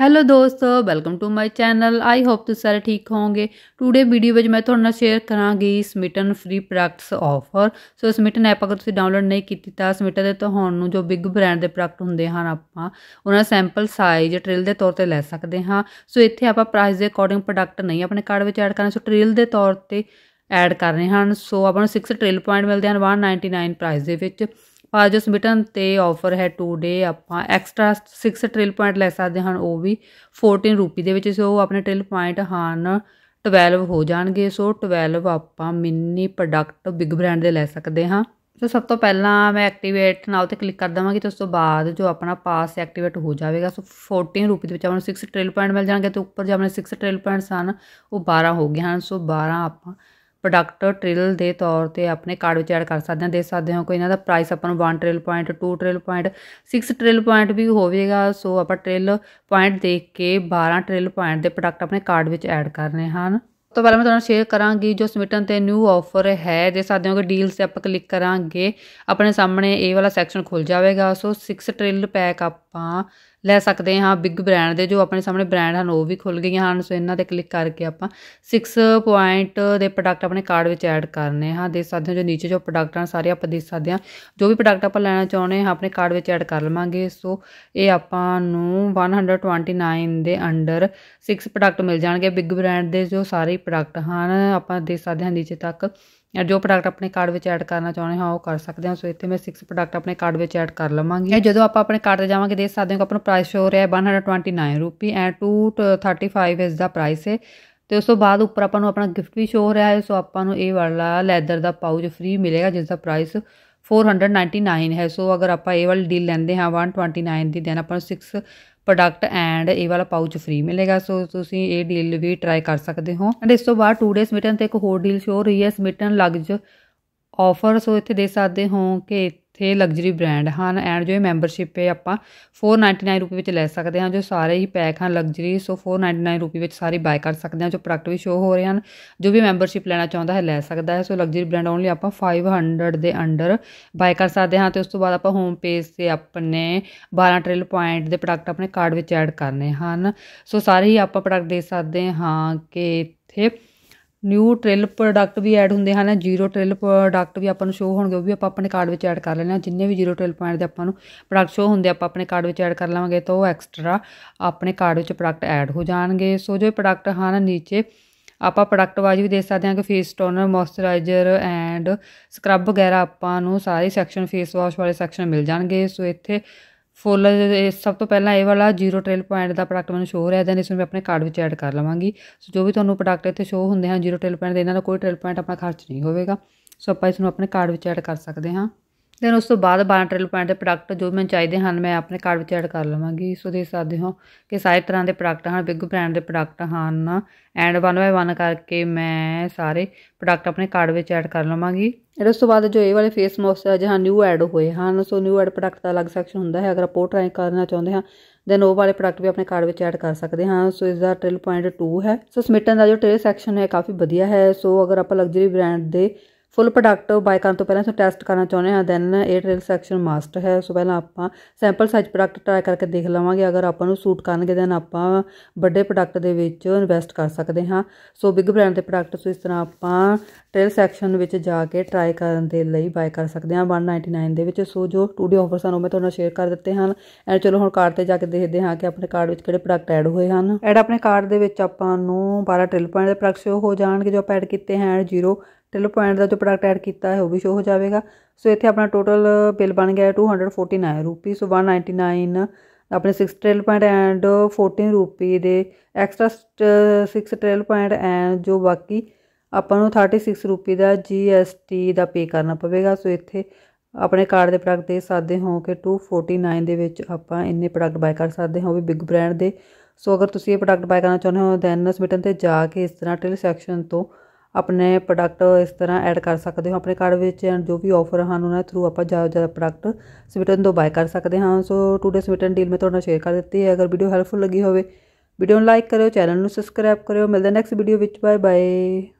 hello ਦੋਸਤੋ welcome to my channel I hope ਤੁਸੀਂ ਸਾਰੇ ਠੀਕ ਹੋਵੋਗੇ ਟੂਡੇ ਵੀਡੀਓ ਵਿੱਚ ਮੈਂ ਤੁਹਾਡੇ ਨਾਲ ਸ਼ੇਅਰ ਕਰਾਂਗੀ Smytten free products offer so Smytten app ਅਗਰ ਤੁਸੀਂ ਡਾਊਨਲੋਡ ਨਹੀਂ ਕੀਤੀ ਤਾਂ ਸਮਿਟਨ ਦੇ ਤੁਹਾਨੂੰ ਜੋ ਬਿਗ ਬ੍ਰਾਂਡ ਦੇ ਪ੍ਰੋਡਕਟ ਹੁੰਦੇ ਹਨ ਆਪਾਂ ਉਹਨਾਂ ਸੈਂਪਲ ਸਾਈਜ਼ ਟ੍ਰਿਲ ਦੇ ਤੌਰ ਤੇ ਲੈ ਸਕਦੇ ਹਾਂ ਸੋ ਇੱਥੇ ਆਪਾਂ ਪ੍ਰਾਈਸ ਦੇ ਅਕੋਰਡਿੰਗ ਪ੍ਰੋਡਕਟ ਨਹੀਂ ਆਪਣੇ ਕਾਰਡ ਵਿੱਚ ਐਡ ਕਰਨਾ ਸੋ ਟ੍ਰਿਲ ਦੇ ਤੌਰ ਤੇ ਐਡ ਕਰ ਰਹੇ ਹਨ ਸੋ ਆਪਾਂ ਨੂੰ 6 ਟ੍ਰਿਲ ਪੁਆਇੰਟ ਮਿਲਦੇ ਹਨ 199 ਪ੍ਰਾਈਸ ਦੇ ਵਿੱਚ ਪਾਜੋ ਜੋ ਸਮਿਟਨ ਤੇ ਆਫਰ ਹੈ 2 ਡੇ ਆਪਾਂ ਐਕਸਟਰਾ 6 ਟ੍ਰਿਲ ਪੁਆਇੰਟ ਲੈ ਸਕਦੇ ਹਨ ਉਹ ਵੀ 14 ਰੁਪਏ ਦੇ ਵਿੱਚ ਸੋ ਆਪਣੇ ਟ੍ਰਿਲ ਪੁਆਇੰਟ ਹਨ 12 ਹੋ ਜਾਣਗੇ ਸੋ 12 ਆਪਾਂ ਮਿੰਨੀ ਪ੍ਰੋਡਕਟ ਬਿਗ ਬ੍ਰਾਂਡ ਦੇ ਲੈ ਸਕਦੇ ਹਾਂ ਸੋ ਸਭ ਤੋਂ ਪਹਿਲਾਂ ਮੈਂ ਐਕਟੀਵੇਟ ਨਾਲ ਤੇ ਕਲਿੱਕ ਕਰ ਦਵਾਂਗੀ ਤੇ ਉਸ ਤੋਂ ਬਾਅਦ ਜੋ ਆਪਣਾ ਪਾਸ ਐਕਟੀਵੇਟ ਹੋ ਜਾਵੇਗਾ ਸੋ 14 ਰੁਪਏ ਦੇ ਵਿੱਚ ਆਪਾਂ ਨੂੰ 6 ਟ੍ਰਿਲ ਪੁਆਇੰਟ ਮਿਲ ਜਾਣਗੇ ਤੇ ਉੱਪਰ ਜੇ ਆਪਣੇ 6 ਟ੍ਰਿਲ ਪੁਆਇੰਟਸ ਹਨ ਉਹ 12 ਹੋ ਗਏ ਹਨ ਸੋ 12 ਆਪਾਂ ਪ੍ਰੋਡਕਟ ਟ੍ਰਿਲ ਦੇ ਤੌਰ ਤੇ ਆਪਣੇ ਕਾਰਡ ਵਿੱਚ ਐਡ ਕਰ ਸਕਦੇ ਹਾਂ ਦੇਖ ਸਕਦੇ ਹੋ ਕੋਈ ਇਹਨਾਂ ਦਾ ਪ੍ਰਾਈਸ ਆਪਾਂ ਨੂੰ 1 trial point 2 trial point 6 trial point ਵੀ ਹੋਵੇਗਾ ਸੋ ਆਪਾਂ ਟ੍ਰਿਲ ਪੁਆਇੰਟ ਦੇਖ ਕੇ 12 ਟ੍ਰਿਲ ਪੁਆਇੰਟ ਦੇ ਪ੍ਰੋਡਕਟ ਆਪਣੇ ਕਾਰਡ ਵਿੱਚ ਐਡ ਕਰਨੇ ਹਨ ਤੋਂ ਪਹਿਲਾਂ ਮੈਂ ਤੁਹਾਨੂੰ ਸ਼ੇਅਰ ਕਰਾਂਗੀ ਜੋ ਸਮਿਟਨ ਤੇ ਨਿਊ ਆਫਰ ਹੈ ਜੇ ਸਾਦੇ ਹੋਗੇ ਡੀਲਸ ਤੇ ਆਪਾਂ ਕਲਿੱਕ ਕਰਾਂਗੇ ਆਪਣੇ ਸਾਹਮਣੇ ਇਹ ਵਾਲਾ ਸੈਕਸ਼ਨ ਖੁੱਲ ਜਾਵੇਗਾ ਸੋ 6 ਟ੍ਰਿਲ ਪੈਕ ਆਪਾਂ ਲੈ ਸਕਦੇ ਹਾਂ ਬਿਗ ਬ੍ਰਾਂਡ ਦੇ ਜੋ ਆਪਣੇ ਸਾਹਮਣੇ ਬ੍ਰਾਂਡ ਹਨ ਉਹ ਵੀ ਖੁੱਲ ਗਈਆਂ ਹਨ ਸੋ ਇਹਨਾਂ ਤੇ ਕਲਿੱਕ ਕਰਕੇ ਆਪਾਂ 6 ਪੁਆਇੰਟ ਦੇ ਪ੍ਰੋਡਕਟ ਆਪਣੇ ਕਾਰਡ ਵਿੱਚ ਐਡ ਕਰਨੇ ਹਾਂ ਦੇ ਸਕਦੇ ਜੋ ਨੀਚੇ ਜੋ ਪ੍ਰੋਡਕਟ ਹਨ ਸਾਰੇ ਆਪਾਂ ਦੇਖ ਸਕਦੇ ਹਾਂ ਜੋ ਵੀ ਪ੍ਰੋਡਕਟ ਆਪਾਂ ਲੈਣਾ ਚਾਹੁੰਦੇ ਹਾਂ ਆਪਣੇ ਕਾਰਡ ਵਿੱਚ ਐਡ ਕਰ ਲਵਾਂਗੇ ਸੋ ਇਹ ਆਪਾਂ ਨੂੰ 129 ਦੇ ਅੰਡਰ 6 ਪ੍ਰੋਡਕਟ ਮਿਲ ਜਾਣਗੇ ਬਿਗ ਬ੍ਰਾਂਡ ਦੇ ਜੋ ਸਾਰੇ ਪ੍ਰੋਡਕਟ ਹਨ ਆਪਾਂ ਦੇਖ ਸਕਦੇ ਹਾਂ ਨੀਚੇ ਤੱਕ ਜੋ ਪ੍ਰੋਡਕਟ ਆਪਣੇ ਕਾਰਡ ਵਿੱਚ ਐਡ ਕਰਨਾ ਚਾਹੁੰਦੇ ਹਾਂ ਉਹ ਕਰ ਸਕਦੇ ਹਾਂ ਸੋ ਇੱਥੇ ਮੈਂ 6 ਪ੍ਰੋਡਕਟ ਆਪਣੇ ਕਾਰਡ ਵਿੱਚ ਐਡ ਕਰ ਲਵਾਂਗੀ ਇਹ ਜਦੋਂ ਆਪਾਂ ਆਪਣੇ ਕਾਰਡ ਤੇ ਜਾਵਾਂਗੇ ਦੇਖ ਸਕਦੇ ਹਾਂ ਕਿ ਆਪਣਾ ਪ੍ਰਾਈਸ ਸ਼ੋ ਹੋ ਰਿਹਾ ਹੈ 129 ਰੁਪਏ ਐਂਡ 235 ਇਸ ਦਾ ਪ੍ਰਾਈਸ ਹੈ ਤੇ ਉਸ ਤੋਂ ਬਾਅਦ ਉੱਪਰ ਆਪਾਂ ਨੂੰ ਆਪਣਾ ਗਿਫਟ ਵੀ ਸ਼ੋ ਹੋ ਰਿਹਾ ਹੈ ਸੋ ਆਪਾਂ ਨੂੰ ਇਹ ਵਾਲਾ ਲੈਦਰ ਦਾ ਪਾਊਚ ਫ੍ਰੀ ਮਿਲੇਗਾ ਜਿਸ ਦਾ ਪ੍ਰਾਈਸ 499 ਹੈ ਸੋ ਅਗਰ ਆਪਾਂ ਇਹ ਵਾਲੀ ਡੀਲ ਲੈਂਦੇ ਹਾਂ 129 ਦੀ ਦੈਨ ਆਪਾਂ ਨੂੰ 6 ਪ੍ਰੋਡਕਟ ਐਂਡ ਇਹ ਵਾਲਾ ਪਾਊਚ ਫ੍ਰੀ ਮਿਲੇਗਾ ਸੋ ਤੁਸੀਂ ਇਹ ਡੀਲ ਵੀ ਟਰਾਈ ਕਰ ਸਕਦੇ ਹੋ ਐਂਡ ਇਸ ਤੋਂ ਬਾਅਦ 2 ਡੇਸ ਮਿਟਨ ਤੇ ਇੱਕ ਹੋਰ ਡੀਲ ਸ਼ੋ ਰਹੀ ਹੈ ਸਮਿਟਨ ਲਗਜ ਆਫਰ ਸੋ ਇੱਥੇ ਦੇ ਸਕਦੇ ਹੋ ਕਿ ਇੱਥੇ ਲਗਜ਼ਰੀ ਬ੍ਰਾਂਡ ਹਨ ਐਂਡ ਜੋ ਇਹ ਮੈਂਬਰਸ਼ਿਪ ਹੈ ਆਪਾਂ 499 ਰੁਪਏ ਵਿੱਚ ਲੈ ਸਕਦੇ ਹਾਂ ਜੋ ਸਾਰੇ ਹੀ ਪੈਕ ਹਨ ਲਗਜ਼ਰੀ ਸੋ 499 ਰੁਪਏ ਵਿੱਚ ਸਾਰੇ ਬਾਏ ਕਰ ਸਕਦੇ ਹਾਂ ਜੋ ਪ੍ਰੋਡਕਟ ਵੀ ਸ਼ੋ ਹੋ ਰਹੇ ਹਨ ਜੋ ਵੀ ਮੈਂਬਰਸ਼ਿਪ ਲੈਣਾ ਚਾਹੁੰਦਾ ਹੈ ਲੈ ਸਕਦਾ ਹੈ ਸੋ ਲਗਜ਼ਰੀ ਬ੍ਰਾਂਡ ਓਨਲੀ ਆਪਾਂ 500 ਦੇ ਅੰਡਰ ਬਾਏ ਕਰ ਸਕਦੇ ਹਾਂ ਤੇ ਉਸ ਤੋਂ ਬਾਅਦ ਆਪਾਂ ਹੋਮ ਪੇਜ ਤੇ ਆਪਣੇ 12 ਟ੍ਰਿਲ ਪੁਆਇੰਟ ਦੇ ਪ੍ਰੋਡਕਟ ਆਪਣੇ ਕਾਰਡ ਵਿੱਚ ਐਡ ਕਰਨੇ ਹਨ ਸੋ ਸਾਰੇ ਹੀ ਆਪਾਂ ਪ੍ਰੋਡਕਟ ਦੇ ਸਕਦੇ ਹਾਂ ਕਿ ਇੱਥੇ ਨਿਊ ਟ੍ਰਿਲ ਪ੍ਰੋਡਕਟ ਵੀ ਐਡ ਹੁੰਦੇ ਹਨ ਜ਼ੀਰੋ ਟ੍ਰਿਲ ਪ੍ਰੋਡਕਟ ਵੀ ਆਪਾਂ ਨੂੰ ਸ਼ੋ ਹੋਣਗੇ ਉਹ ਵੀ ਆਪਾਂ ਆਪਣੇ ਕਾਰਡ ਵਿੱਚ ਐਡ ਕਰ ਲੈਣੇ ਆ ਜਿੰਨੇ ਵੀ ਜ਼ੀਰੋ ਟ੍ਰਿਲ ਪੁਆਇੰਟ ਦੇ ਆਪਾਂ ਨੂੰ ਪ੍ਰੋਡਕਟ ਸ਼ੋ ਹੁੰਦੇ ਆਪਾਂ ਆਪਣੇ ਕਾਰਡ ਵਿੱਚ ਐਡ ਕਰ ਲਵਾਂਗੇ ਤਾਂ ਉਹ ਐਕਸਟਰਾ ਆਪਣੇ ਕਾਰਡ ਵਿੱਚ ਪ੍ਰੋਡਕਟ ਐਡ ਹੋ ਜਾਣਗੇ ਸੋ ਜੋ ਪ੍ਰੋਡਕਟ ਹਨ ਨੀਚੇ ਆਪਾਂ ਪ੍ਰੋਡਕਟ ਵਾਈਜ਼ ਵੀ ਦੇਖ ਸਕਦੇ ਹਾਂ ਕਿ face toner moisturiser and scrub ਵਗੈਰਾ ਆਪਾਂ ਨੂੰ ਸਾਰੇ ਸੈਕਸ਼ਨ ਫੇਸ ਵਾਸ਼ ਵਾਲੇ ਸੈਕਸ਼ਨ ਮਿਲ ਜਾਣਗੇ ਸੋ ਇੱਥੇ ਫੁੱਲ ਸਭ ਤੋਂ ਪਹਿਲਾਂ ਇਹ ਵਾਲਾ ਜ਼ੀਰੋ ਟ੍ਰੇਲ ਪੁਆਇੰਟ ਦਾ ਪ੍ਰੋਡਕਟ ਮੈਨੂੰ ਸ਼ੋਅ ਹੋ ਰਿਹਾ ਦੈਨ ਇਸ ਨੂੰ ਮੈਂ ਆਪਣੇ ਕਾਰਡ ਵਿੱਚ ਐਡ ਕਰ ਲਵਾਂਗੀ ਸੋ ਜੋ ਵੀ ਤੁਹਾਨੂੰ ਪ੍ਰੋਡਕਟ ਇੱਥੇ ਸ਼ੋਅ ਹੁੰਦੇ ਹਨ ਜ਼ੀਰੋ ਟ੍ਰੇਲ ਪੁਆਇੰਟ ਦੇ ਇਹਨਾਂ ਦਾ ਕੋਈ ਟ੍ਰੇਲ ਪੁਆਇੰਟ ਆਪਣਾ ਖਰਚ ਨਹੀਂ ਹੋਵੇਗਾ ਸੋ ਆਪਾਂ ਇਸ ਨੂੰ ਆਪਣੇ ਕਾਰਡ ਵਿੱਚ ਐਡ ਕਰ ਸਕਦੇ ਹਾਂ ਦੈਨ ਉਸ ਤੋਂ ਬਾਅਦ 12 ਟ੍ਰੇਲ ਪੁਆਇੰਟ ਦੇ ਪ੍ਰੋਡਕਟ ਜੋ ਮੈਂ ਚਾਹੀਦੇ ਹਨ ਮੈਂ ਆਪਣੇ ਕਾਰਡ ਵਿੱਚ ਐਡ ਕਰ ਲਵਾਂਗੀ ਸੋ ਦੇਖ ਸਕਦੇ ਹੋ ਕਿ ਸਾਰੇ ਤਰ੍ਹਾਂ ਦੇ ਪ੍ਰੋਡਕਟ ਹਨ ਬਿਗ ਬ੍ਰਾਂਡ ਦੇ ਪ੍ਰੋਡਕਟ ਹਨ ਐਂਡ ਵਨ ਬਾਈ ਵਨ ਕਰਕੇ ਮੈਂ ਸਾਰੇ ਪ੍ਰੋਡਕਟ ਆਪਣੇ ਕਾਰਡ ਵਿੱਚ ਐਡ ਕਰ ਲਵਾਂਗੀ ਇਸ ਉਸ ਤੋਂ ਬਾਅਦ ਜੋ ਇਹ ਵਾਲੇ ਫੇਸ ਮਾਸਕ ਜਹਾਂ ਨਿਊ ਐਡ ਹੋਏ ਹਨ ਸੋ ਨਿਊ ਐਡ ਪ੍ਰੋਡਕਟ ਦਾ ਅਲੱਗ ਸੈਕਸ਼ਨ ਹੁੰਦਾ ਹੈ ਅਗਰ ਆਪੋ ਟ੍ਰਾਈ ਕਰਨਾ ਚਾਹੁੰਦੇ ਹਾਂ ਦੈਨ ਉਹ ਵਾਲੇ ਪ੍ਰੋਡਕਟ ਵੀ ਆਪਣੇ ਕਾਰਡ ਵਿੱਚ ਐਡ ਕਰ ਸਕਦੇ ਹਾਂ ਸੋ ਇਸ ਦਾ ਟ੍ਰੇਲ ਪੁਆਇੰਟ 2 ਹੈ ਸੋ ਸਮਿਟਨ ਦਾ ਜੋ ਟ੍ਰੇਲ ਸੈਕਸ਼ਨ ਹੈ ਕਾਫੀ ਵਧੀਆ ਹੈ ਸੋ ਅਗਰ ਆਪਾਂ ਲਗਜ਼ਰੀ ਬ੍ਰਾਂਡ ਦੇ ਫੁੱਲ ਪ੍ਰੋਡਕਟ ਬਾਈ ਕਰਨ ਤੋਂ ਪਹਿਲਾਂ ਸੋ ਟੈਸਟ ਕਰਨਾ ਚਾਹੁੰਦੇ ਹਾਂ ਦੈਨ ਇਹ ਟ੍ਰੇਲ ਸੈਕਸ਼ਨ ਮਾਸਟ ਹੈ ਸੋ ਪਹਿਲਾਂ ਆਪਾਂ ਸੈਂਪਲ ਸਾਈਜ਼ ਪ੍ਰੋਡਕਟ ਟਰਾਈ ਕਰਕੇ ਦੇਖ ਲਵਾਂਗੇ ਅਗਰ ਆਪਾਂ ਨੂੰ ਸੂਟ ਕਰਨਗੇ ਦੈਨ ਆਪਾਂ ਵੱਡੇ ਪ੍ਰੋਡਕਟ ਦੇ ਵਿੱਚ ਇਨਵੈਸਟ ਕਰ ਸਕਦੇ ਹਾਂ ਸੋ ਬਿਗ ਬ੍ਰਾਂਡ ਦੇ ਪ੍ਰੋਡਕਟ ਸੋ ਇਸ ਤਰ੍ਹਾਂ ਆਪਾਂ ਟ੍ਰੇਲ ਸੈਕਸ਼ਨ ਵਿੱਚ ਜਾ ਕੇ ਟਰਾਈ ਕਰਨ ਦੇ ਲਈ ਬਾਈ ਕਰ ਸਕਦੇ ਹਾਂ 199 ਦੇ ਵਿੱਚ ਸੋ ਜੋ 2D ਆਫਰ ਸਾਨੂੰ ਮੈਂ ਤੁਹਾਨੂੰ ਸ਼ੇਅਰ ਕਰ ਦਿੱਤੇ ਹਨ ਐਂ ਚਲੋ ਹੁਣ ਕਾਰਡ ਤੇ ਜਾ ਕੇ ਦੇਖਦੇ ਹਾਂ ਕਿ ਆਪਣੇ ਕਾਰਡ ਵਿੱਚ ਕਿਹੜੇ ਪ੍ਰੋਡਕਟ ਐਡ ਹੋਏ ਹਨ ਐਡ ਆਪਣੇ ਕਾਰਡ ਦੇ ਵਿੱਚ ਆਪਾਂ ਨੂੰ 12 ਟ੍ਰਿਲ ਪੁਆਇੰਟ ਦੇ ਪ੍ਰੋਡਕਟ ਸ਼ੋ ਹੋ ਜਾਣਗੇ ਜੋ ਆਪਾਂ ਐਡ ਕੀਤੇ ਹਨ 0 ਟੇਲਰ ਪੁਆਇੰਟ ਦਾ ਜੋ ਪ੍ਰੋਡਕਟ ਐਡ ਕੀਤਾ ਹੈ ਉਹ ਵੀ ਸ਼ੋ ਹੋ ਜਾਵੇਗਾ ਸੋ ਇੱਥੇ ਆਪਣਾ ਟੋਟਲ ਬਿੱਲ ਬਣ ਗਿਆ 249 ਰੁਪਏ ਸੋ 199 ਆਪਣੇ 6 ਟ੍ਰੇਲ ਪੁਆਇੰਟ ਐਂਡ 14 ਰੁਪਏ ਦੇ ਐਕਸਟਰਾ 6 ਟ੍ਰੇਲ ਪੁਆਇੰਟ ਐਂਡ ਜੋ ਬਾਕੀ ਆਪਾਂ ਨੂੰ 36 ਰੁਪਏ ਦਾ ਜੀਐਸਟੀ ਦਾ ਪੇ ਕਰਨਾ ਪਵੇਗਾ ਸੋ ਇੱਥੇ ਆਪਣੇ ਕਾਰਡ ਦੇ ਪ੍ਰੋਡਕਟ ਦੇ ਸਕਦੇ ਹੋ ਕਿ 249 ਦੇ ਵਿੱਚ ਆਪਾਂ ਇੰਨੇ ਪ੍ਰੋਡਕਟ ਬਾਈ ਕਰ ਸਕਦੇ ਹਾਂ ਉਹ ਵੀ ਬਿਗ ਬ੍ਰਾਂਡ ਦੇ ਸੋ ਅਗਰ ਤੁਸੀਂ ਇਹ ਪ੍ਰੋਡਕਟ ਬਾਈ ਕਰਨਾ ਚਾਹੁੰਦੇ ਹੋ ਦੈਨ ਬਟਨ ਤੇ ਜਾ ਕੇ ਇਸ ਤਰ੍ਹਾਂ ਟ੍ਰੇਲ ਸੈਕਸ਼ਨ ਤੋਂ ਆਪਣੇ ਪ੍ਰੋਡਕਟ ਇਸ ਤਰ੍ਹਾਂ ਐਡ ਕਰ ਸਕਦੇ ਹੋ ਆਪਣੇ ਕਾਰਡ ਵਿੱਚ ਐਂਡ ਜੋ ਵੀ ਆਫਰ ਹਨ ਉਹਨਾਂ ਥਰੂ ਆਪਾਂ ਜ਼ਿਆਦਾ ਜ਼ਿਆਦਾ ਪ੍ਰੋਡਕਟ ਸਵਿਟਨ ਤੋਂ ਬਾਏ ਕਰ ਸਕਦੇ ਹਾਂ ਸੋ ਟੂਡੇ ਸਵਿਟਨ ਡੀਲ ਮੈਂ ਤੁਹਾਨੂੰ ਸ਼ੇਅਰ ਕਰ ਦਿੱਤੀ ਹੈ ਅਗਰ ਵੀਡੀਓ ਹੈਲਪਫੁਲ ਲੱਗੀ ਹੋਵੇ ਵੀਡੀਓ ਨੂੰ ਲਾਈਕ ਕਰਿਓ ਚੈਨਲ ਨੂੰ ਸਬਸਕ੍ਰਾਈਬ ਕਰਿਓ ਮਿਲਦੇ ਨੈਕਸਟ ਵੀਡੀਓ ਵਿੱਚ ਬਾਏ ਬਾਏ